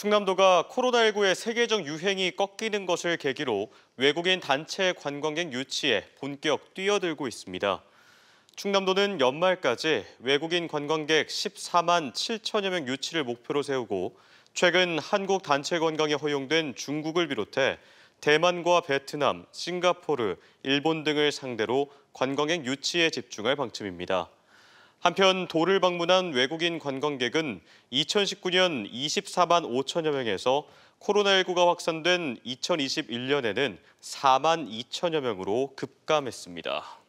충남도가 코로나19의 세계적 유행이 꺾이는 것을 계기로 외국인 단체 관광객 유치에 본격 뛰어들고 있습니다. 충남도는 연말까지 외국인 관광객 14만 7천여 명 유치를 목표로 세우고 최근 한국 단체 관광에 허용된 중국을 비롯해 대만과 베트남, 싱가포르, 일본 등을 상대로 관광객 유치에 집중할 방침입니다. 한편 도를 방문한 외국인 관광객은 2019년 24만 5천여 명에서 코로나19가 확산된 2021년에는 4만 2천여 명으로 급감했습니다.